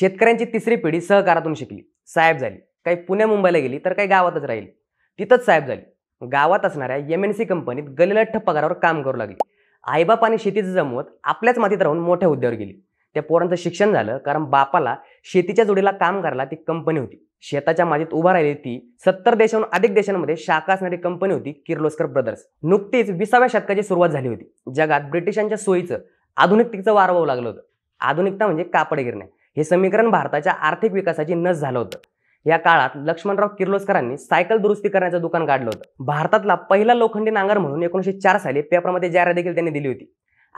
शेतकऱ्यांची तिसरी पिढी सहकारातून शिकली साहेब झाली काही पुण्या मुंबईला गेली तर काही गावातच राहील तिथंच साहेब झाली गावात असणाऱ्या एम एन सी कंपनीत गलिलठ्ठ पगारावर काम करू लागली आईबाप आणि शेतीचं जमवत आपल्याच मातीत राहून मोठ्या उद्यावर गेली त्या पोरांचं शिक्षण झालं कारण बापाला शेतीच्या जोडीला काम करायला ती कंपनी होती शेताच्या मातीत उभा राहिली ती सत्तर देशाहून अधिक देशांमध्ये शाखा असणारी कंपनी होती किर्लोस्कर ब्रदर्स नुकतीच विसाव्या शतकाची सुरुवात झाली होती जगात ब्रिटिशांच्या सोयीचं आधुनिकतेचं वारवावं लागलं होतं आधुनिकता म्हणजे कापड गिरण्या हे समीकरण भारताच्या आर्थिक विकासाची नस झालं होतं या काळात लक्ष्मणराव किर्लोस्करांनी सायकल दुरुस्ती करण्याचं दुकान काढलं होतं भारतातला पहिला लोखंडी नांगर म्हणून एकोणीशे चार साली पेपरमध्ये जाहिरात देखील त्यांनी दिली होती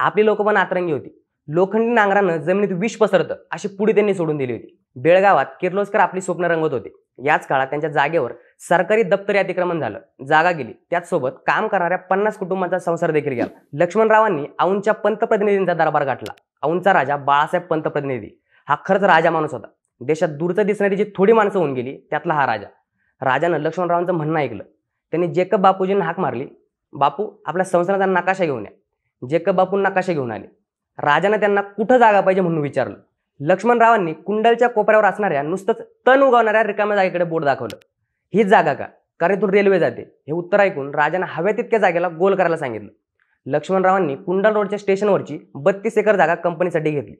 आपली लोक पण आतरंगी होती लोखंडी नांगरानं जमिनीत विष पसरतं अशी पुढे त्यांनी सोडून दिली होती बेळगावात किर्लोस्कर आपली स्वप्न रंगवत होते याच काळात त्यांच्या जागेवर सरकारी दप्तरी अतिक्रमण झालं जागा गेली त्याचसोबत काम करणाऱ्या पन्नास कुटुंबांचा संसार देखील गेला लक्ष्मणरावांनी औंच्या पंतप्रतिनिधींचा दरबार गाठला औंचा राजा बाळासाहेब पंतप्रतिनिधी हा खरंच राजा माणूस होता देशात दूरचं दिसणारी जी थोडी माणसं होऊन गेली त्यातला हा राजा राजानं लक्ष्मणरावांचं म्हणणं ऐकलं त्यांनी जेकब बापूजींना हाक मारली बापू आपल्या संसाराचा नकाशा घेऊन या जेकब बापू नकाशा घेऊन आले राजानं त्यांना कुठं जागा पाहिजे म्हणून विचारलं लक्ष्मणरावांनी कुंडलच्या कोपऱ्यावर असणाऱ्या नुसतंच तण उगवणाऱ्या रिकाम्या जागेकडे बोट दाखवलं हीच जागा का कारण इथून रेल्वे जाते हे उत्तर ऐकून राजानं हव्या तितक्या जागेला गोल करायला सांगितलं लक्ष्मणरावांनी कुंडल रोडच्या स्टेशनवरची बत्तीस एकर जागा कंपनीसाठी घेतली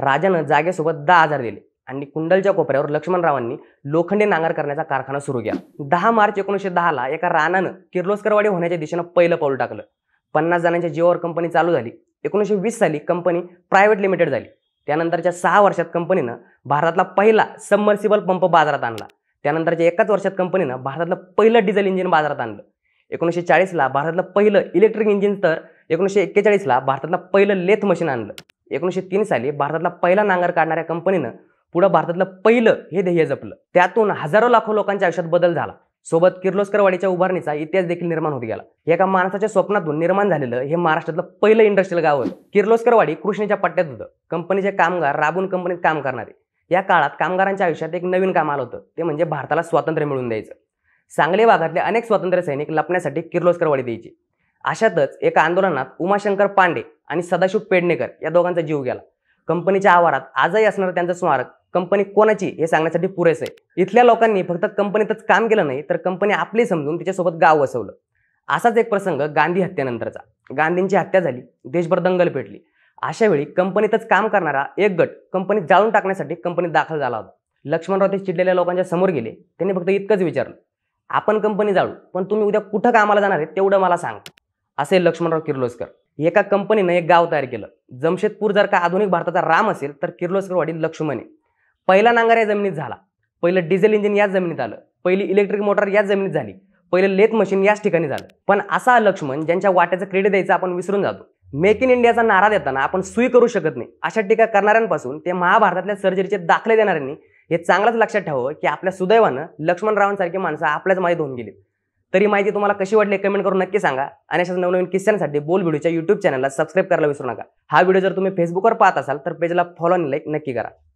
राजानं जागेसोबत दहा हजार दिले आणि कुंडलच्या कोपऱ्यावर लक्ष्मणरावांनी लोखंडे नांगर करण्याचा कारखाना सुरू केला दहा मार्च एकोणीसशे दहाला एका रानानं किर्लोस्करवाडी होण्याच्या दिशेनं पहिलं पाऊल टाकलं पन्नास जणांच्या जीवावर कंपनी चालू झाली एकोणीसशे वीस साली कंपनी प्रायव्हेट लिमिटेड झाली त्यानंतरच्या सहा वर्षात कंपनीनं भारतातला पहिला सबमर्सिबल पंप बाजारात आणला त्यानंतरच्या एकाच वर्षात कंपनीनं भारतातलं पहिलं डिझेल इंजिन बाजारात आणलं एकोणीसशे चाळीसला भारतातलं पहिलं इलेक्ट्रिक इंजिन तर एकोणीसशे एक्केचाळीसला भारतातलं पहिलं लेथ मशीन आणलं एकोणीसशे तीन साली भारतातला पहिला नांगर काढणाऱ्या कंपनीनं पुढं भारतातलं पहिलं हे ध्येय जपलं त्यातून हजारो लाखो लोकांच्या आयुष्यात बदल झाला सोबत किर्लोस्करवाडीच्या उभारणीचा इतिहास देखील निर्माण होत गेला एका माणसाच्या स्वप्नातून निर्माण झालेलं हे महाराष्ट्रातलं पहिलं इंडस्ट्रियल गाव होतं किर्लोस्करवाडी कृष्णेच्या पट्ट्यात होतं कंपनीचे कामगार राबून कंपनीत काम करणारे या काळात कामगारांच्या आयुष्यात एक नवीन काम आलं होतं ते म्हणजे भारताला स्वातंत्र्य मिळवून द्यायचं सांगली भागातले अनेक स्वातंत्र्य सैनिक लपण्यासाठी किर्लोस्करवाडी द्यायची अशातच एका आंदोलनात उमाशंकर पांडे आणि सदाशिव पेडणेकर या दोघांचा जीव गेला कंपनीच्या आवारात आजही असणारं त्यांचं स्मारक कंपनी कोणाची हे सांगण्यासाठी पुरेसं आहे इथल्या लोकांनी फक्त कंपनीतच काम केलं नाही तर कंपनी आपली समजून तिच्यासोबत गाव वसवलं असाच एक प्रसंग गांधी हत्येनंतरचा गांधींची हत्या झाली देशभर दंगल पेटली अशा वेळी कंपनीतच काम करणारा एक गट कंपनीत जाळून टाकण्यासाठी कंपनीत दाखल झाला होता लक्ष्मणराव ते चिडलेल्या लोकांच्या समोर गेले त्यांनी फक्त इतकंच विचारलं आपण कंपनी जाळू पण तुम्ही उद्या कुठं कामाला जाणार आहे तेवढं मला सांग असे लक्ष्मणराव किर्लोस्कर एका कंपनीनं एक गाव तयार केलं जमशेदपूर जर का आधुनिक भारताचा राम असेल तर किर्लोस्करवाडी लक्ष्मण आहे पहिला नांगर या जमिनीत झाला पहिलं डिझेल इंजिन याच जमिनीत आलं पहिली इलेक्ट्रिक मोटर याच जमिनीत झाली पहिलं लेथ मशीन याच ठिकाणी झालं पण असा लक्ष्मण ज्यांच्या वाट्याचं क्रेडिट द्यायचं आपण विसरून जातो मेक इन इंडियाचा नारा देताना आपण सुई करू शकत नाही अशा टीका करणाऱ्यांपासून ते महाभारतातल्या सर्जरीचे दाखले देणाऱ्यांनी हे चांगलंच लक्षात ठेवावं की आपल्या सुदैवानं लक्ष्मणरावांसारखी माणसं आपल्याच माहीत होऊन गेली तरी माहिती तुम्हाला कशी वाटली कमेंट करून नक्की सांगा आणि अशाच नवनवीन किस्स्यांसाठी बोल व्हिडिओच्या युट्यूब चॅनलला सबस्क्राईब करायला विसरू नका हा व्हिडिओ जर तुम्ही फेसबुकवर पाहत असाल तर पेजला फॉलो आणि लाईक नक्की करा